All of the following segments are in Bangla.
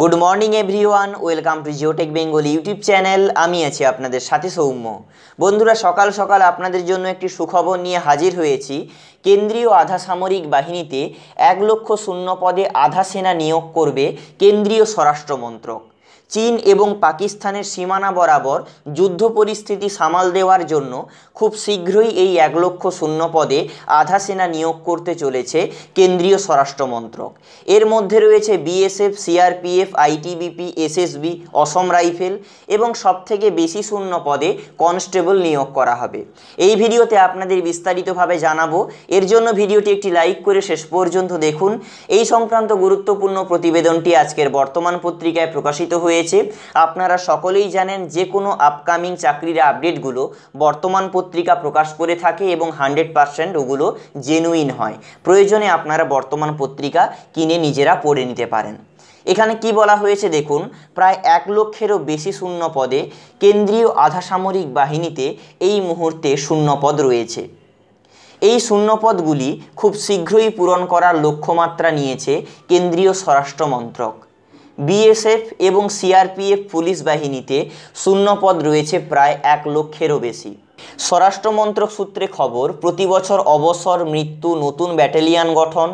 good morning everyone welcome to Geotech Bengal YouTube channel আমি আছি আপনাদের সাথে সৌম্য বন্ধুরা সকাল সকাল আপনাদের জন্য একটি সুখবর নিয়ে হাজির হয়েছি কেন্দ্রীয় আধা সামরিক বাহিনীতে এক লক্ষ শূন্য পদে আধা সেনা নিয়োগ করবে কেন্দ্রীয় স্বরাষ্ট্রমন্ত্রক চীন এবং পাকিস্তানের সীমানা বরাবর যুদ্ধ পরিস্থিতি সামাল দেওয়ার জন্য খুব শীঘ্রই এই এক লক্ষ শূন্য পদে আধা সেনা নিয়োগ করতে চলেছে কেন্দ্রীয় স্বরাষ্ট্রমন্ত্রক এর মধ্যে রয়েছে BSF CRPF ITBP SSB Assam rifle এবং সবথেকে বেশি শূন্য পদে কনস্টেবল নিয়োগ করা হবে এই ভিডিওতে আপনাদের বিস্তারিতভাবে জানাবো এর জন্য ভিডিওটি একটি লাইক করে শেষ পর্যন্ত দেখুন এই সংক্রান্ত গুরুত্বপূর্ণ প্রতিবেদনটি আজকের বর্তমান পত্রিকায় প্রকাশিত হয়ে রয়েছে আপনারা সকলেই জানেন যে কোনো আপকামিং চাকরির আপডেটগুলো বর্তমান পত্রিকা প্রকাশ করে থাকে এবং হান্ড্রেড পারসেন্ট ওগুলো জেনুইন হয় প্রয়োজনে আপনারা বর্তমান পত্রিকা কিনে নিজেরা পড়ে নিতে পারেন এখানে কি বলা হয়েছে দেখুন প্রায় এক লক্ষেরও বেশি শূন্য পদে কেন্দ্রীয় আধাসামরিক বাহিনীতে এই মুহূর্তে শূন্য পদ রয়েছে এই শূন্যপদগুলি খুব শীঘ্রই পূরণ করার লক্ষ্যমাত্রা নিয়েছে কেন্দ্রীয় স্বরাষ্ট্র মন্ত্রক বিএসএফ এবং সিআরপিএফ পুলিশ বাহিনীতে শূন্যপদ রয়েছে প্রায় এক লক্ষেরও বেশি স্বরাষ্ট্রমন্ত্রক সূত্রে খবর প্রতি বছর অবসর মৃত্যু নতুন ব্যাটালিয়ান গঠন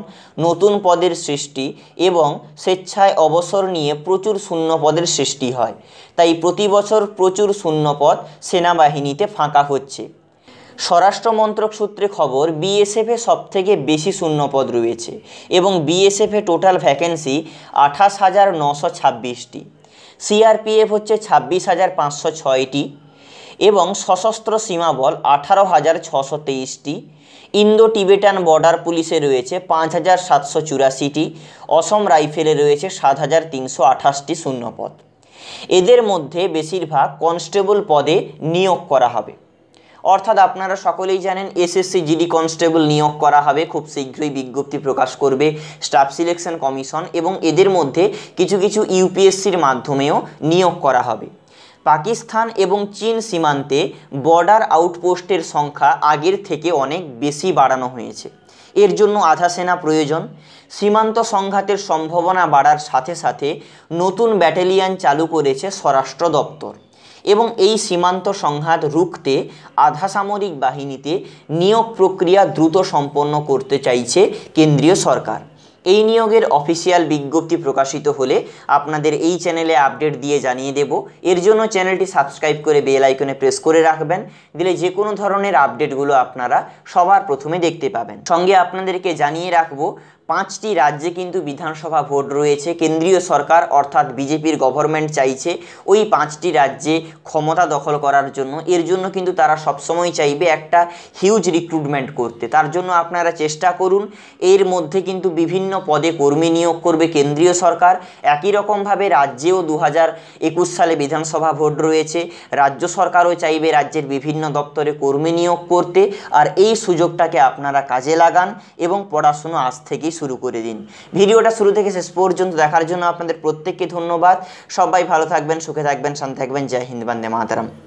নতুন পদের সৃষ্টি এবং স্বেচ্ছায় অবসর নিয়ে প্রচুর শূন্য পদের সৃষ্টি হয় তাই প্রতি বছর প্রচুর শূন্যপদ সেনাবাহিনীতে ফাঁকা হচ্ছে স্বরাষ্ট্র মন্ত্রক সূত্রে খবর বিএসএফে সবথেকে বেশি শূন্যপদ রয়েছে এবং বিএসএফে টোটাল ভ্যাকেন্সি আঠাশ হাজার নশো ছাব্বিশটি সিআরপিএফ হচ্ছে ছাব্বিশ হাজার পাঁচশো ছয়টি এবং সশস্ত্র সীমাবল আঠারো হাজার ছশো তেইশটি ইন্দো টিবেটান বর্ডার পুলিশে রয়েছে পাঁচ হাজার সাতশো চুরাশিটি অসম রাইফেলে রয়েছে সাত হাজার তিনশো আঠাশটি শূন্যপদ এদের মধ্যে বেশিরভাগ কনস্টেবল পদে নিয়োগ করা হবে অর্থাৎ আপনারা সকলেই জানেন এসএসসি জিডি কনস্টেবল নিয়োগ করা হবে খুব শীঘ্রই বিজ্ঞপ্তি প্রকাশ করবে স্টাফ সিলেকশন কমিশন এবং এদের মধ্যে কিছু কিছু ইউপিএসসির মাধ্যমেও নিয়োগ করা হবে পাকিস্তান এবং চীন সীমান্তে বর্ডার আউটপোস্টের সংখ্যা আগের থেকে অনেক বেশি বাড়ানো হয়েছে এর জন্য আধা সেনা প্রয়োজন সীমান্ত সংঘাতের সম্ভাবনা বাড়ার সাথে সাথে নতুন ব্যাটালিয়ান চালু করেছে স্বরাষ্ট্র দপ্তর এবং এই সীমান্ত সংঘাত রুখতে আধাসামরিক বাহিনীতে নিয়োগ প্রক্রিয়া দ্রুত সম্পন্ন করতে চাইছে কেন্দ্রীয় সরকার এই নিয়োগের অফিসিয়াল বিজ্ঞপ্তি প্রকাশিত হলে আপনাদের এই চ্যানেলে আপডেট দিয়ে জানিয়ে দেব এর জন্য চ্যানেলটি সাবস্ক্রাইব করে বেল আইকনে প্রেস করে রাখবেন দিলে যে কোনো ধরনের আপডেটগুলো আপনারা সবার প্রথমে দেখতে পাবেন সঙ্গে আপনাদেরকে জানিয়ে রাখবো পাঁচটি রাজ্যে কিন্তু বিধানসভা ভোট রয়েছে কেন্দ্রীয় সরকার অর্থাৎ বিজেপির গভর্নমেন্ট চাইছে ওই পাঁচটি রাজ্যে ক্ষমতা দখল করার জন্য এর জন্য কিন্তু তারা সবসময় চাইবে একটা হিউজ রিক্রুটমেন্ট করতে তার জন্য আপনারা চেষ্টা করুন এর মধ্যে কিন্তু বিভিন্ন পদে কর্মী নিয়োগ করবে কেন্দ্রীয় সরকার একই রকমভাবে রাজ্যেও দু হাজার সালে বিধানসভা ভোট রয়েছে রাজ্য সরকারও চাইবে রাজ্যের বিভিন্ন দপ্তরে কর্মী নিয়োগ করতে আর এই সুযোগটাকে আপনারা কাজে লাগান এবং পড়াশুনো আজ থেকেই শুরু করে দিন ভিডিওটা শুরু থেকে শেষ পর্যন্ত দেখার জন্য আপনাদের প্রত্যেককে ধন্যবাদ সবাই ভালো থাকবেন সুখে থাকবেন শান্তি থাকবেন জয় হিন্দ বন্দে মাতারাম